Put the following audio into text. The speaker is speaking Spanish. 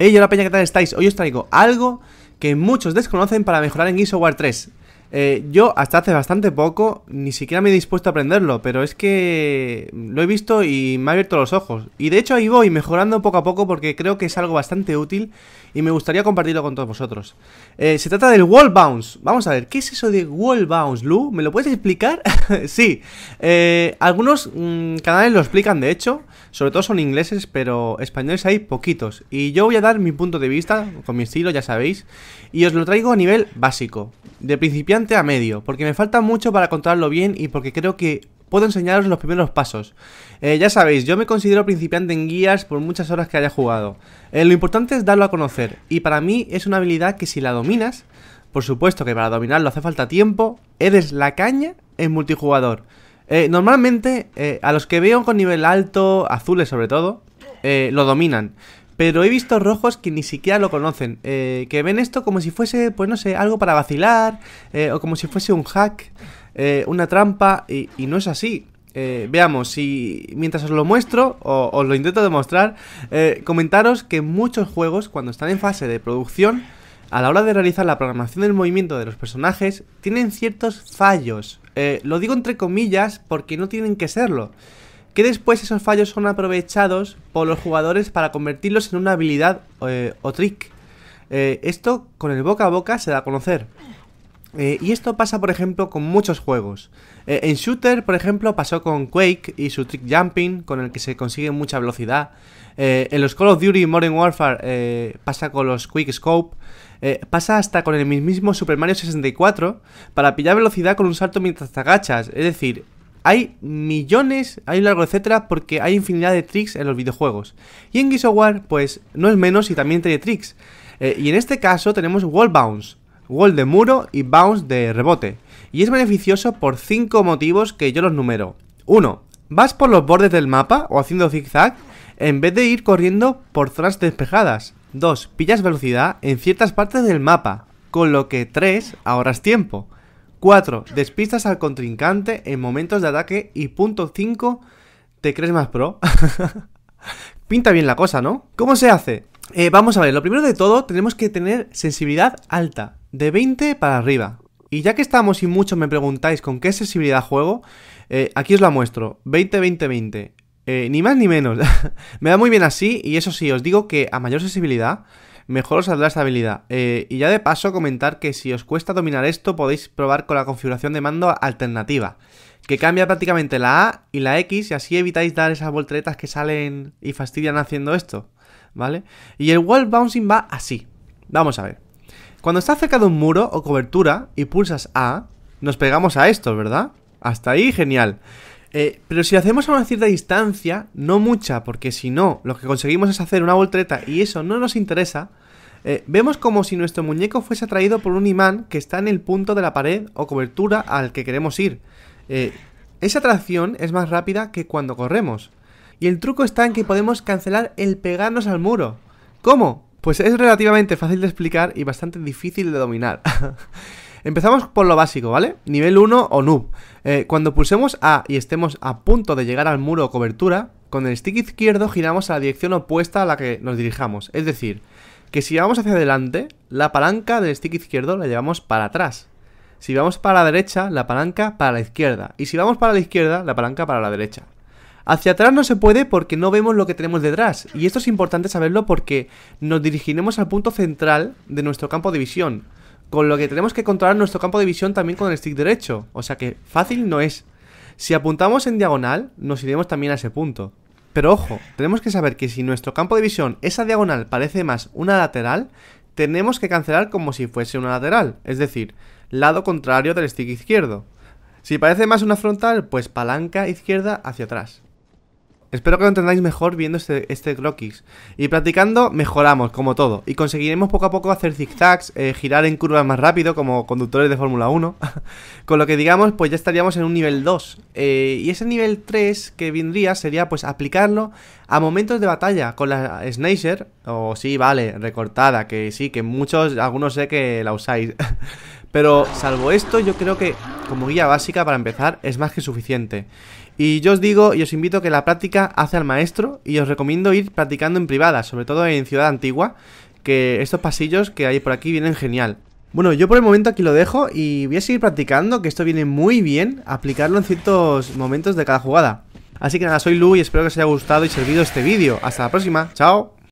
Hey, hola peña, ¿qué tal estáis? Hoy os traigo algo que muchos desconocen para mejorar en Gears War 3 eh, yo hasta hace bastante poco ni siquiera me he dispuesto a aprenderlo, pero es que lo he visto y me ha abierto los ojos. Y de hecho ahí voy mejorando poco a poco porque creo que es algo bastante útil y me gustaría compartirlo con todos vosotros. Eh, se trata del wall bounce. Vamos a ver, ¿qué es eso de wall bounce, Lu? ¿Me lo puedes explicar? sí. Eh, algunos mm, canales lo explican, de hecho. Sobre todo son ingleses, pero españoles hay poquitos. Y yo voy a dar mi punto de vista, con mi estilo, ya sabéis. Y os lo traigo a nivel básico. De principiante a medio, porque me falta mucho para controlarlo bien y porque creo que puedo enseñaros los primeros pasos. Eh, ya sabéis, yo me considero principiante en guías por muchas horas que haya jugado. Eh, lo importante es darlo a conocer, y para mí es una habilidad que si la dominas, por supuesto que para dominarlo hace falta tiempo, eres la caña en multijugador. Eh, normalmente a los que veo con nivel alto, azules sobre todo, lo dominan. Pero he visto rojos que ni siquiera lo conocen, eh, que ven esto como si fuese, pues no sé, algo para vacilar, eh, o como si fuese un hack, eh, una trampa, y, no es así. veamos, si mientras os lo muestro, o os lo intento demostrar, comentaros que muchos juegos, cuando están en fase de producción, a la hora de realizar la programación del movimiento de los personajes, tienen ciertos fallos. lo digo entre comillas porque no tienen que serlo que después esos fallos son aprovechados por los jugadores para convertirlos en una habilidad eh, o trick. Eh, esto con el boca a boca se da a conocer. Eh, y esto pasa, por ejemplo, con muchos juegos. en Shooter, por ejemplo, pasó con Quake y su Trick Jumping, con el que se consigue mucha velocidad. en los Call of Duty Modern Warfare pasa con los Quick Scope. pasa hasta con el mismo Super Mario 64 para pillar velocidad con un salto mientras te agachas. Es decir, hay millones, hay un largo etcétera, porque hay infinidad de tricks en los videojuegos. Y en Gears War, pues no es menos y también tiene tricks. Eh, y en este caso tenemos Wall Bounce, Wall de muro y Bounce de rebote. Y es beneficioso por 5 motivos que yo los numero. 1. Vas por los bordes del mapa o haciendo zigzag en vez de ir corriendo por zonas despejadas. 2. Pillas velocidad en ciertas partes del mapa, con lo que 3. Ahorras tiempo. 4. Despistas al contrincante en momentos de ataque. Y punto 5. ¿Te crees más pro? Pinta bien la cosa, ¿no? ¿Cómo se hace? Eh, vamos a ver, lo primero de todo tenemos que tener sensibilidad alta, de 20 para arriba. Y ya que estamos y muchos me preguntáis con qué sensibilidad juego, eh, aquí os la muestro, 20-20-20. Eh, ni más ni menos. me da muy bien así y eso sí, os digo que a mayor sensibilidad mejor os saldrá esta habilidad. Eh, y ya de paso comentar que si os cuesta dominar esto podéis probar con la configuración de mando alternativa, que cambia prácticamente la A y la X y así evitáis dar esas volteretas que salen y fastidian haciendo esto, ¿vale? Y el wall bouncing va así. Vamos a ver. Cuando está cerca de un muro o cobertura y pulsas A, nos pegamos a esto, ¿verdad? Hasta ahí, genial. Eh, pero si lo hacemos a una cierta distancia, no mucha, porque si no, lo que conseguimos es hacer una voltreta y eso no nos interesa, eh, vemos como si nuestro muñeco fuese atraído por un imán que está en el punto de la pared o cobertura al que queremos ir. Eh, esa atracción es más rápida que cuando corremos. Y el truco está en que podemos cancelar el pegarnos al muro. ¿Cómo? Pues es relativamente fácil de explicar y bastante difícil de dominar. Empezamos por lo básico, ¿vale? Nivel 1 o noob. Eh, cuando pulsemos A y estemos a punto de llegar al muro o cobertura, con el stick izquierdo giramos a la dirección opuesta a la que nos dirijamos. Es decir, que si vamos hacia adelante, la palanca del stick izquierdo la llevamos para atrás. Si vamos para la derecha, la palanca para la izquierda. Y si vamos para la izquierda, la palanca para la derecha. Hacia atrás no se puede porque no vemos lo que tenemos detrás. Y esto es importante saberlo porque nos dirigiremos al punto central de nuestro campo de visión. Con lo que tenemos que controlar nuestro campo de visión también con el stick derecho. O sea que fácil no es. Si apuntamos en diagonal, nos iremos también a ese punto. Pero ojo, tenemos que saber que si nuestro campo de visión, esa diagonal, parece más una lateral, tenemos que cancelar como si fuese una lateral. Es decir, lado contrario del stick izquierdo. Si parece más una frontal, pues palanca izquierda hacia atrás. Espero que lo entendáis mejor viendo este, este Y practicando mejoramos, como todo. Y conseguiremos poco a poco hacer zigzags, eh, girar en curvas más rápido, como conductores de Fórmula 1. Con lo que digamos, pues ya estaríamos en un nivel 2. Eh, y ese nivel 3 que vendría sería pues aplicarlo a momentos de batalla con la Sniper. O sí, vale, recortada, que sí, que muchos, algunos sé que la usáis. Pero salvo esto, yo creo que como guía básica para empezar es más que suficiente. Y yo os digo y os invito que la práctica hace al maestro y os recomiendo ir practicando en privada, sobre todo en Ciudad Antigua, que estos pasillos que hay por aquí vienen genial. Bueno, yo por el momento aquí lo dejo y voy a seguir practicando, que esto viene muy bien, aplicarlo en ciertos momentos de cada jugada. Así que nada, soy Lu y espero que os haya gustado y servido este vídeo. Hasta la próxima, chao.